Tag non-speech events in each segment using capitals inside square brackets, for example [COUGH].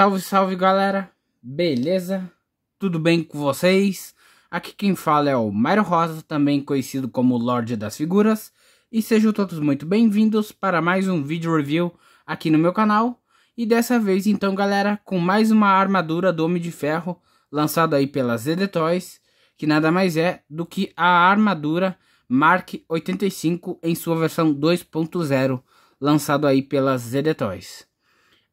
Salve, salve galera, beleza? Tudo bem com vocês? Aqui quem fala é o Mairo Rosa, também conhecido como Lorde das Figuras, e sejam todos muito bem-vindos para mais um vídeo review aqui no meu canal. E dessa vez, então, galera, com mais uma armadura do Homem de Ferro, lançada aí pela ZD Toys, que nada mais é do que a armadura Mark 85 em sua versão 2.0, lançado aí pela ZD Toys.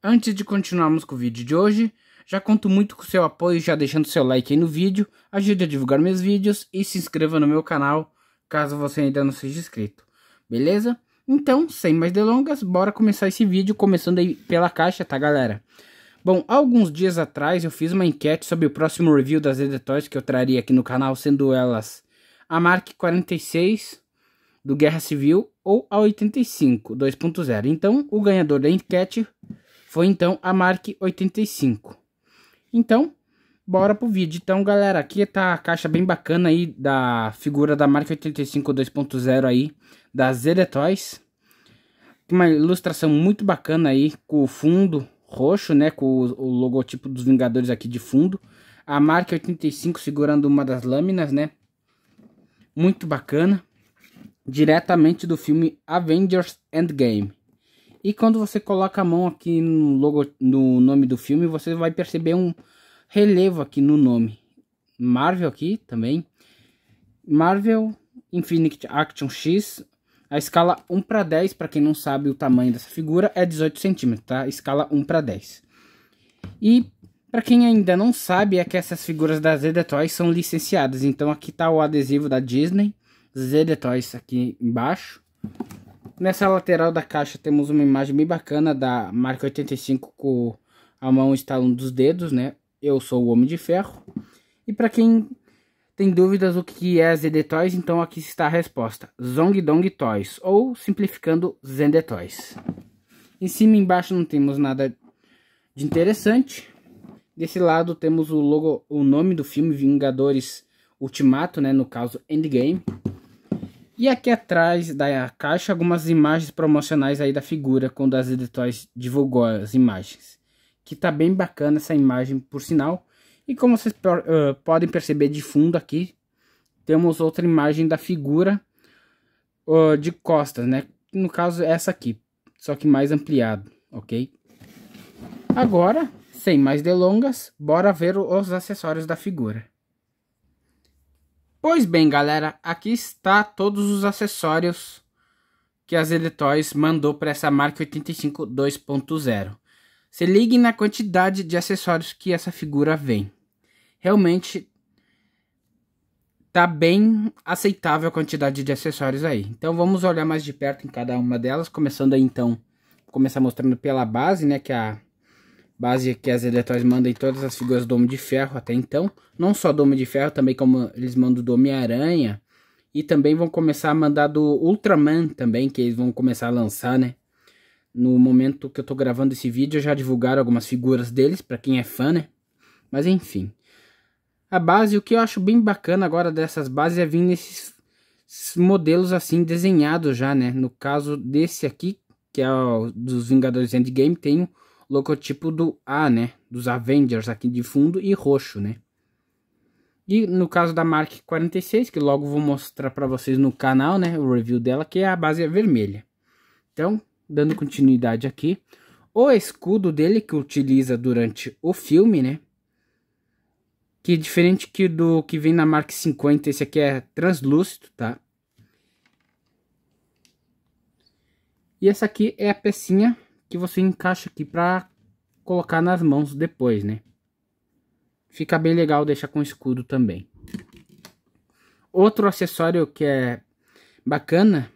Antes de continuarmos com o vídeo de hoje, já conto muito com seu apoio já deixando seu like aí no vídeo, ajude a divulgar meus vídeos e se inscreva no meu canal caso você ainda não seja inscrito, beleza? Então, sem mais delongas, bora começar esse vídeo começando aí pela caixa, tá galera? Bom, alguns dias atrás eu fiz uma enquete sobre o próximo review das Editoys que eu traria aqui no canal, sendo elas a Mark 46 do Guerra Civil ou a 85 2.0. Então, o ganhador da enquete foi então a Mark 85. Então, bora pro vídeo. Então, galera, aqui tá a caixa bem bacana aí da figura da Mark 85 2.0 aí, da Zeletoys. Uma ilustração muito bacana aí, com o fundo roxo, né, com o, o logotipo dos Vingadores aqui de fundo. A Mark 85 segurando uma das lâminas, né. Muito bacana. Diretamente do filme Avengers Endgame. E quando você coloca a mão aqui no, logo, no nome do filme, você vai perceber um relevo aqui no nome. Marvel aqui também. Marvel Infinite Action X. A escala 1 para 10, para quem não sabe o tamanho dessa figura, é 18 centímetros, tá? Escala 1 para 10. E para quem ainda não sabe, é que essas figuras da Zeta Toys são licenciadas. Então aqui tá o adesivo da Disney, Zeta Toys aqui embaixo. Nessa lateral da caixa temos uma imagem bem bacana da marca 85 com a mão estalando dos dedos, né? Eu sou o Homem de Ferro. E para quem tem dúvidas o que é ZD Toys, então aqui está a resposta. Zong Dong Toys, ou simplificando ZD Toys. Em cima e embaixo não temos nada de interessante. Desse lado temos o logo, o nome do filme Vingadores Ultimato, né, no caso Endgame. E aqui atrás da caixa algumas imagens promocionais aí da figura quando as editoras divulgou as imagens. Que tá bem bacana essa imagem por sinal. E como vocês uh, podem perceber de fundo aqui, temos outra imagem da figura uh, de costas, né? No caso essa aqui, só que mais ampliado, ok? Agora, sem mais delongas, bora ver os acessórios da figura. Pois bem, galera, aqui está todos os acessórios que a Zeletoys mandou para essa marca 85 2.0. Se ligue na quantidade de acessórios que essa figura vem. Realmente tá bem aceitável a quantidade de acessórios aí. Então vamos olhar mais de perto em cada uma delas, começando aí então, começar mostrando pela base, né, que é a base que as eletrões mandam em todas as figuras do Homem de Ferro até então. Não só do Homem de Ferro, também como eles mandam do Homem-Aranha. E também vão começar a mandar do Ultraman também, que eles vão começar a lançar, né? No momento que eu tô gravando esse vídeo, já divulgaram algumas figuras deles, para quem é fã, né? Mas enfim. A base, o que eu acho bem bacana agora dessas bases é vir nesses modelos assim desenhados já, né? No caso desse aqui, que é o dos Vingadores Endgame, tem logotipo do A, né? Dos Avengers aqui de fundo e roxo, né? E no caso da Mark 46, que logo vou mostrar para vocês no canal, né? O review dela, que é a base é vermelha. Então, dando continuidade aqui. O escudo dele que utiliza durante o filme, né? Que é diferente que do que vem na Mark 50, esse aqui é translúcido, tá? E essa aqui é a pecinha que você encaixa aqui para colocar nas mãos depois, né? Fica bem legal, deixar com escudo também. Outro acessório que é bacana,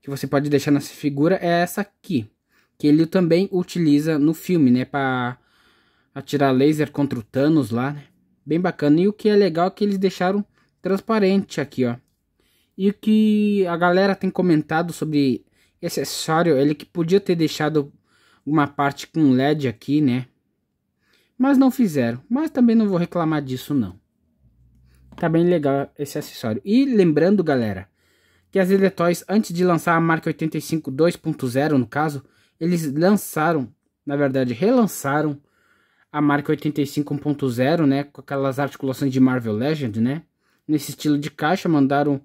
que você pode deixar nessa figura, é essa aqui. Que ele também utiliza no filme, né? Pra atirar laser contra o Thanos lá, né? Bem bacana. E o que é legal é que eles deixaram transparente aqui, ó. E o que a galera tem comentado sobre esse acessório, ele que podia ter deixado uma parte com LED aqui, né? Mas não fizeram. Mas também não vou reclamar disso, não. Tá bem legal esse acessório. E lembrando, galera, que as Electoys, antes de lançar a marca 85 2.0, no caso, eles lançaram, na verdade, relançaram a marca 85 1.0, né? Com aquelas articulações de Marvel Legend, né? Nesse estilo de caixa, mandaram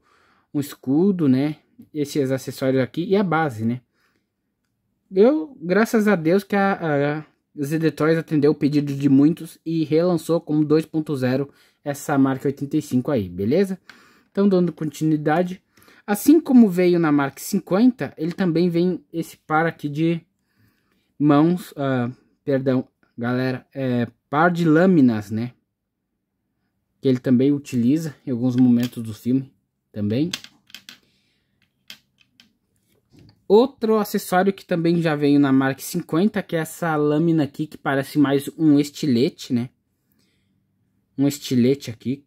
um escudo, né? esses acessórios aqui e a base, né? Eu, graças a Deus que a, a ZD Toys atendeu o pedido de muitos e relançou como 2.0 essa marca 85 aí, beleza? Então, dando continuidade. Assim como veio na marca 50, ele também vem esse par aqui de mãos, uh, perdão, galera, é, par de lâminas, né? Que ele também utiliza em alguns momentos do filme também. Outro acessório que também já veio na Mark 50, que é essa lâmina aqui, que parece mais um estilete, né? Um estilete aqui.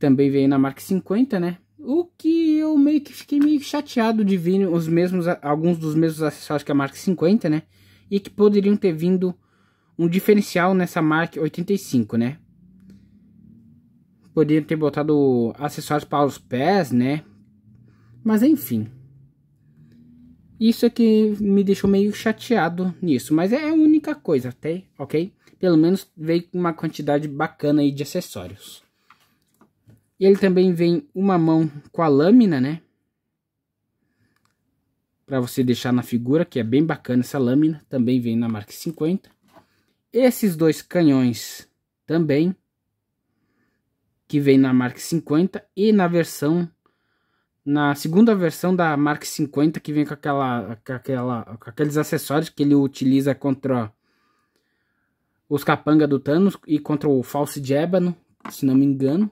Também veio na Mark 50, né? O que eu meio que fiquei meio chateado de vir os mesmos, alguns dos mesmos acessórios que a Mark 50, né? E que poderiam ter vindo um diferencial nessa Mark 85, né? Poderiam ter botado acessórios para os pés, né? Mas enfim, isso é que me deixou meio chateado nisso, mas é a única coisa, até, tá? ok? Pelo menos veio com uma quantidade bacana aí de acessórios. E ele também vem uma mão com a lâmina, né? Para você deixar na figura, que é bem bacana essa lâmina, também vem na marca 50. Esses dois canhões também que vem na marca 50 e na versão na segunda versão da Mark 50, que vem com, aquela, com aquela, com aqueles acessórios que ele utiliza contra os capanga do Thanos e contra o Falso Jébano, se não me engano.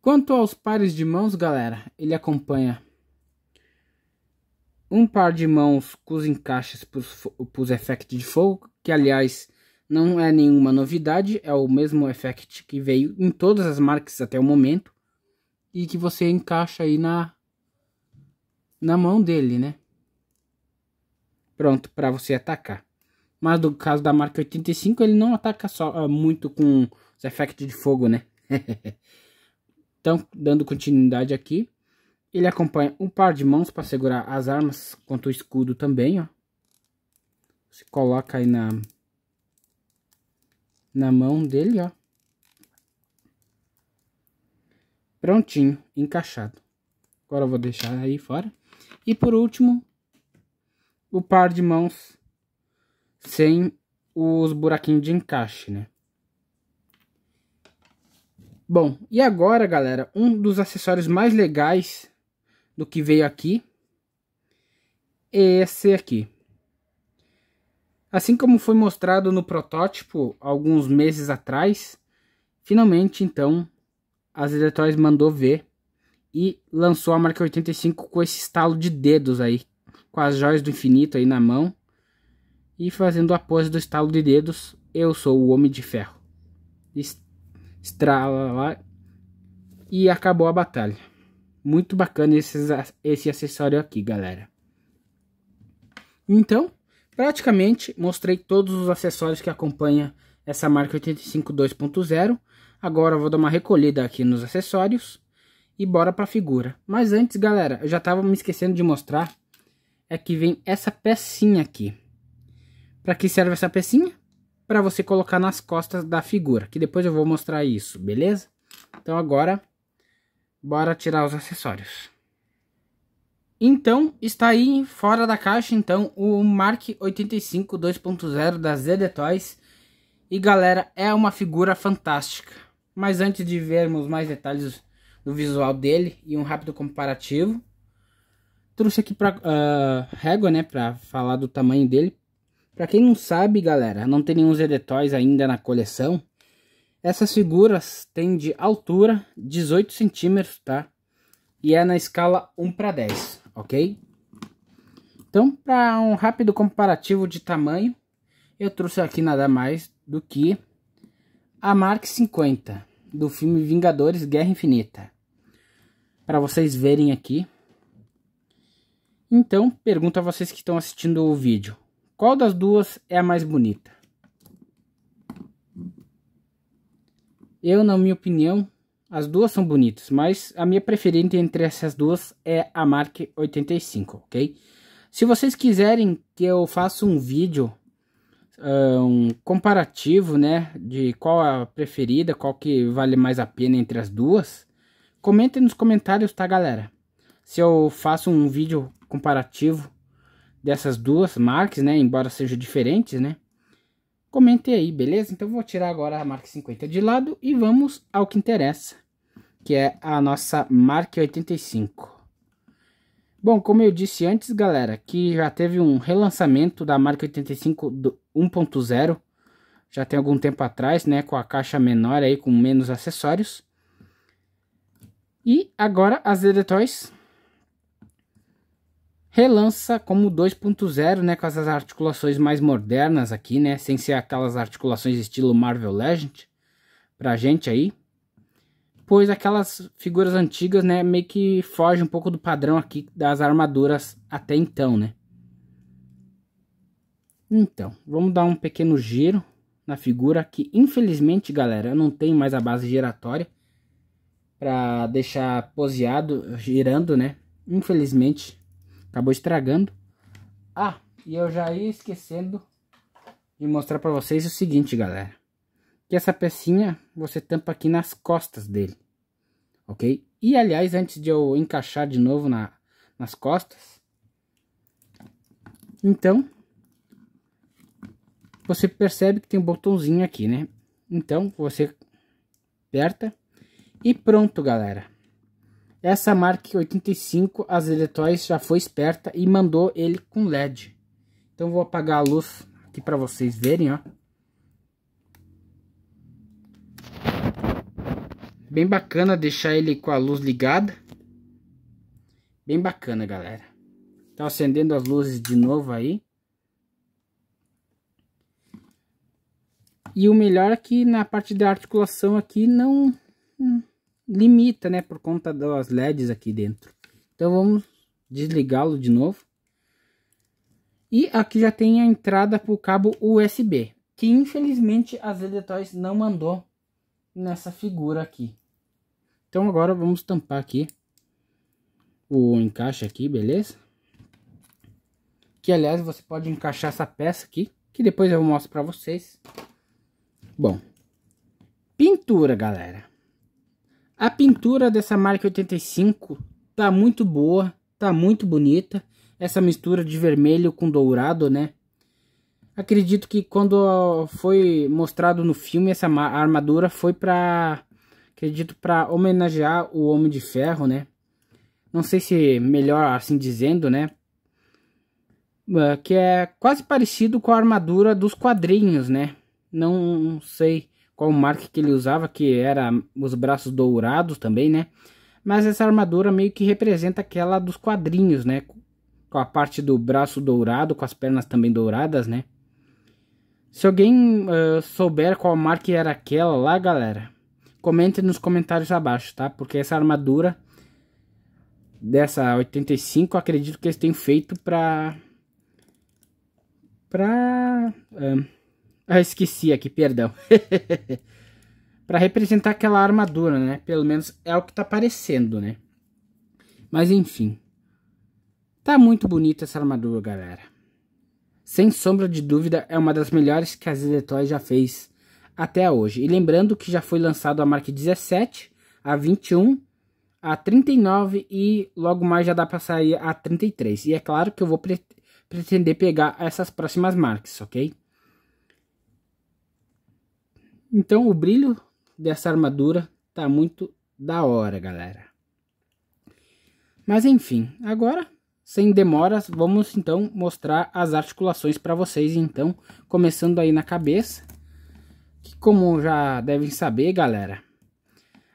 Quanto aos pares de mãos, galera, ele acompanha um par de mãos com os encaixes para os efeitos de fogo, que aliás não é nenhuma novidade, é o mesmo efeito que veio em todas as marcas até o momento e que você encaixa aí na, na mão dele, né? Pronto, para você atacar. Mas no caso da marca 85, ele não ataca só ah, muito com os efeitos de fogo, né? [LAUGHS] então, dando continuidade aqui, ele acompanha um par de mãos para segurar as armas quanto o escudo também, ó. Você coloca aí na, na mão dele, ó. prontinho, encaixado. Agora eu vou deixar aí fora. E por último, o par de mãos sem os buraquinhos de encaixe, né? Bom, e agora, galera, um dos acessórios mais legais do que veio aqui é esse aqui. Assim como foi mostrado no protótipo alguns meses atrás, finalmente, então, as Eletrolys mandou ver e lançou a marca 85 com esse estalo de dedos aí, com as joias do infinito aí na mão e fazendo a pose do estalo de dedos, eu sou o Homem de Ferro. Estrala lá e acabou a batalha. Muito bacana esse acessório aqui, galera. Então, praticamente mostrei todos os acessórios que acompanha essa marca 85 2.0 Agora eu vou dar uma recolhida aqui nos acessórios e bora pra figura. Mas antes, galera, eu já tava me esquecendo de mostrar, é que vem essa pecinha aqui. Pra que serve essa pecinha? Pra você colocar nas costas da figura, que depois eu vou mostrar isso, beleza? Então agora, bora tirar os acessórios. Então, está aí fora da caixa, então, o Mark 85 2.0 da ZD Toys. E galera, é uma figura fantástica. Mas antes de vermos mais detalhes do visual dele e um rápido comparativo, trouxe aqui para uh, ah, régua, né, para falar do tamanho dele. Para quem não sabe, galera, não tem nenhum ZD ainda na coleção. Essas figuras têm de altura 18 centímetros, tá? E é na escala 1 para 10, ok? Então, para um rápido comparativo de tamanho, eu trouxe aqui nada mais do que a Mark 50 do filme Vingadores Guerra Infinita. Para vocês verem aqui. Então, pergunto a vocês que estão assistindo o vídeo. Qual das duas é a mais bonita? Eu, na minha opinião, as duas são bonitas, mas a minha preferida entre essas duas é a Mark 85, ok? Se vocês quiserem que eu faça um vídeo ah, um comparativo, né, de qual a preferida, qual que vale mais a pena entre as duas, comentem nos comentários, tá, galera? Se eu faço um vídeo comparativo dessas duas marcas, né, embora sejam diferentes, né? Comentem aí, beleza? Então vou tirar agora a marca 50 de lado e vamos ao que interessa, que é a nossa marca 85. Bom, como eu disse antes, galera, que já teve um relançamento da marca 85 1.0, já tem algum tempo atrás, né, com a caixa menor aí, com menos acessórios. E agora a ZD Toys relança como 2.0, né, com as articulações mais modernas aqui, né, sem ser aquelas articulações estilo Marvel Legend pra gente aí depois aquelas figuras antigas, né, meio que foge um pouco do padrão aqui das armaduras até então, né? Então, vamos dar um pequeno giro na figura que infelizmente, galera, eu não tenho mais a base giratória para deixar poseado, girando, né? Infelizmente, acabou estragando. Ah, e eu já ia esquecendo de mostrar para vocês o seguinte, galera. Que essa pecinha você tampa aqui nas costas dele ok? E aliás, antes de eu encaixar de novo na, nas costas, então você percebe que tem um botãozinho aqui, né? Então você aperta e pronto, galera. Essa Mark 85, as Electoys já foi esperta e mandou ele com LED. Então vou apagar a luz aqui para vocês verem, ó. Bem bacana deixar ele com a luz ligada. Bem bacana, galera. Tá acendendo as luzes de novo aí. E o melhor é que na parte da articulação aqui não hum, limita, né? Por conta das LEDs aqui dentro. Então vamos desligá-lo de novo. E aqui já tem a entrada para o cabo USB. Que infelizmente as Eletroys não mandou nessa figura aqui. Então agora vamos tampar aqui o encaixe aqui, beleza? Que aliás você pode encaixar essa peça aqui, que depois eu mostro para vocês. Bom, pintura galera. A pintura dessa marca 85 tá muito boa, tá muito bonita. Essa mistura de vermelho com dourado, né? Acredito que quando foi mostrado no filme, essa armadura foi para dito para homenagear o Homem de Ferro, né? Não sei se melhor assim dizendo, né? Ah, que é quase parecido com a armadura dos quadrinhos, né? Não sei qual marca que ele usava, que era os braços dourados também, né? Mas essa armadura meio que representa aquela dos quadrinhos, né? Com a parte do braço dourado, com as pernas também douradas, né? Se alguém uh, souber qual marca era aquela lá, galera, Comente nos comentários abaixo, tá? Porque essa armadura dessa 85, acredito que eles têm feito pra... Pra... ah, esqueci aqui, perdão. [LAUGHS] pra representar aquela armadura, né? Pelo menos é o que tá parecendo, né? Mas enfim. Tá muito bonita essa armadura, galera. Sem sombra de dúvida, é uma das melhores que a Zedetoy já fez até hoje. E lembrando que já foi lançado a marca 17, a 21, a 39 e logo mais já dá para sair a 33. E é claro que eu vou pre pretender pegar essas próximas marcas, ok? Então o brilho dessa armadura tá muito da hora, galera. Mas enfim, agora sem demoras, vamos então mostrar as articulações para vocês. Então, começando aí na cabeça, que como já devem saber, galera,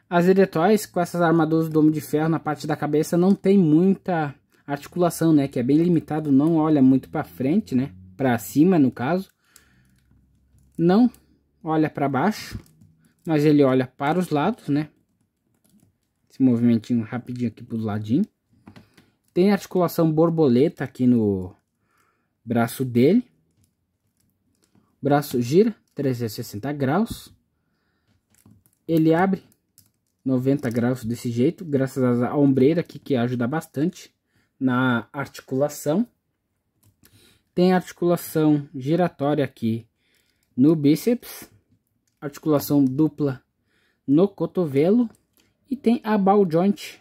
as eletóis com essas armaduras do Domo de Ferro na parte da cabeça não tem muita articulação, né? Que é bem limitado, não olha muito para frente, né? Para cima, no caso. Não olha para baixo, mas ele olha para os lados, né? Esse movimentinho rapidinho aqui para ladinho. Tem articulação borboleta aqui no braço dele. O braço gira, 360 graus. Ele abre 90 graus desse jeito, graças à ombreira aqui que ajuda bastante na articulação. Tem articulação giratória aqui no bíceps, articulação dupla no cotovelo e tem a ball joint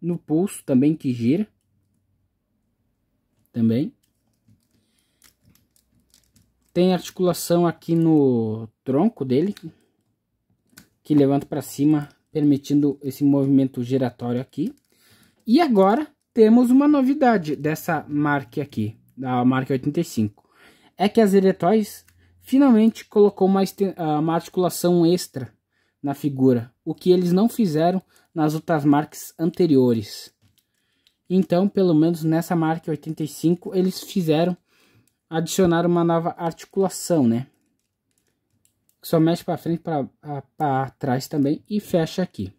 no pulso também que gira. Também tem articulação aqui no tronco dele, que levanta para cima, permitindo esse movimento giratório aqui. E agora temos uma novidade dessa marca aqui, da marca 85. É que as Eretóis finalmente colocou uma, ah, uma articulação extra na figura, o que eles não fizeram nas outras marcas anteriores. Então, pelo menos nessa marca 85, eles fizeram adicionar uma nova articulação, né? Só mexe para frente, para trás também e fecha aqui.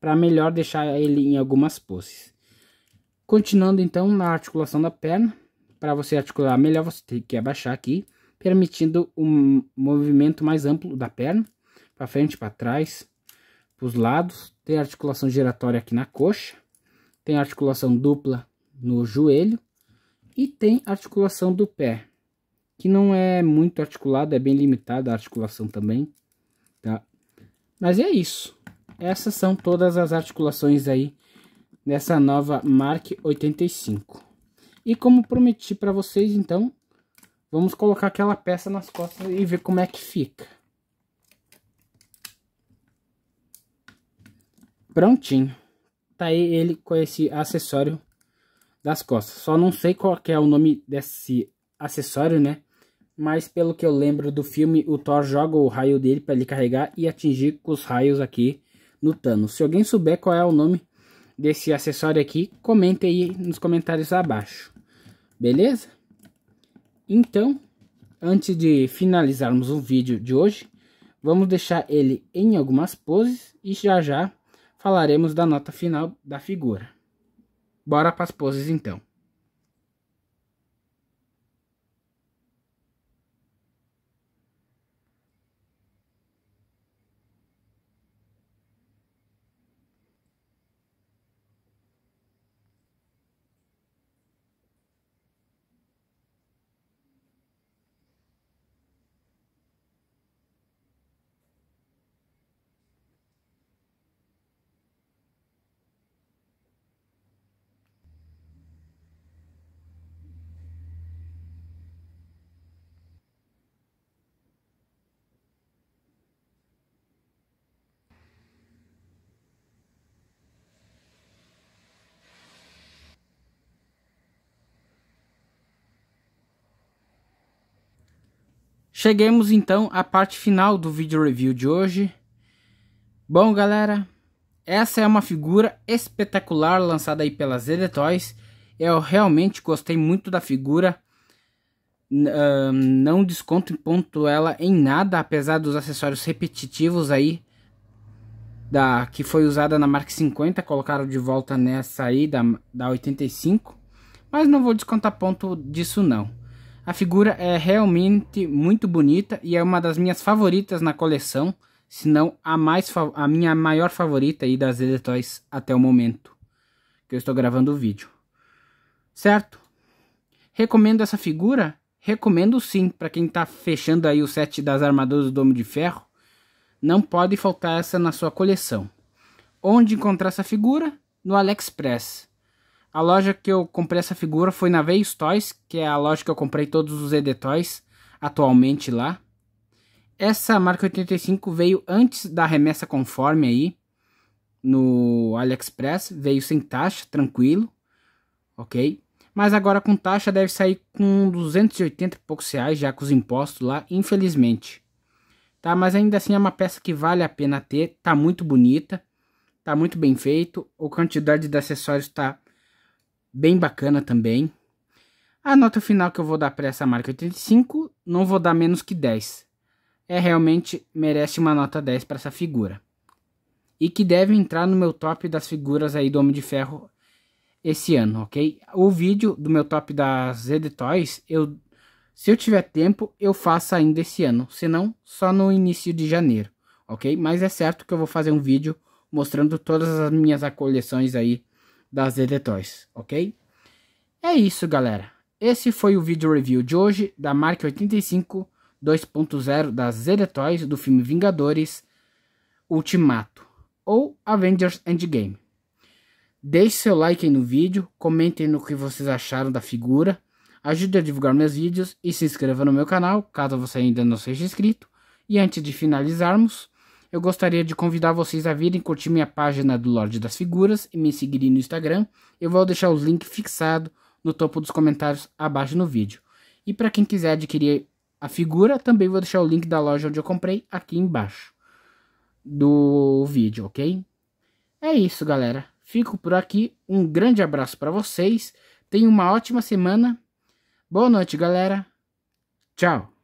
Para melhor deixar ele em algumas poses. Continuando então na articulação da perna. Para você articular melhor, você tem que abaixar aqui. Permitindo um movimento mais amplo da perna. Para frente, para trás, para os lados. Tem articulação giratória aqui na coxa. Tem articulação dupla no joelho. E tem articulação do pé que não é muito articulado é bem limitada a articulação também, tá? Mas é isso. Essas são todas as articulações aí dessa nova Mark 85. E como prometi para vocês, então, vamos colocar aquela peça nas costas e ver como é que fica. Prontinho. Tá aí ele com esse acessório das costas. Só não sei qual é o nome desse acessório, né? Mas pelo que eu lembro do filme, o Thor joga o raio dele para ele carregar e atingir com os raios aqui no Thanos. Se alguém souber qual é o nome desse acessório aqui, comente aí nos comentários abaixo. Beleza? Então, antes de finalizarmos o vídeo de hoje, vamos deixar ele em algumas poses e já já falaremos da nota final da figura. Bora para as poses então. Chegamos então à parte final do vídeo review de hoje. Bom, galera, essa é uma figura espetacular lançada aí pela ZD Toys. Eu realmente gostei muito da figura. não desconto em ponto ela em nada, apesar dos acessórios repetitivos aí da que foi usada na Mark 50, colocaram de volta nessa aí da, da 85, mas não vou descontar ponto disso não. A figura é realmente muito bonita e é uma das minhas favoritas na coleção, se não a, mais, a minha maior favorita aí das Eletoys até o momento que eu estou gravando o vídeo. Certo? Recomendo essa figura? Recomendo sim, para quem está fechando aí o set das armaduras do Domo de Ferro. Não pode faltar essa na sua coleção. Onde encontrar essa figura? No AliExpress. A loja que eu comprei essa figura foi na Veios Toys, que é a loja que eu comprei todos os ED Toys atualmente lá. Essa marca 85 veio antes da remessa conforme aí no AliExpress, veio sem taxa, tranquilo, ok? Mas agora com taxa deve sair com 280 e poucos reais já com os impostos lá, infelizmente. Tá, mas ainda assim é uma peça que vale a pena ter, tá muito bonita, tá muito bem feito, a quantidade de acessórios tá bem bacana também. A nota final que eu vou dar para essa marca 85, é não vou dar menos que 10. É realmente merece uma nota 10 para essa figura. E que deve entrar no meu top das figuras aí do Homem de Ferro esse ano, ok? O vídeo do meu top das ED Toys, eu, se eu tiver tempo, eu faço ainda esse ano. Se não, só no início de janeiro, ok? Mas é certo que eu vou fazer um vídeo mostrando todas as minhas coleções aí das DD Toys, ok? É isso, galera. Esse foi o vídeo review de hoje da Mark 85 2.0 das ZD Toys do filme Vingadores Ultimato ou Avengers Endgame. Deixe seu like no vídeo, comentem no que vocês acharam da figura, ajude a divulgar meus vídeos e se inscreva no meu canal caso você ainda não seja inscrito. E antes de finalizarmos, eu gostaria de convidar vocês a virem curtir minha página do Lorde das Figuras e me seguirem no Instagram. Eu vou deixar os links fixados no topo dos comentários abaixo no vídeo. E para quem quiser adquirir a figura, também vou deixar o link da loja onde eu comprei aqui embaixo do vídeo, ok? É isso, galera. Fico por aqui. Um grande abraço para vocês. Tenham uma ótima semana. Boa noite, galera. Tchau.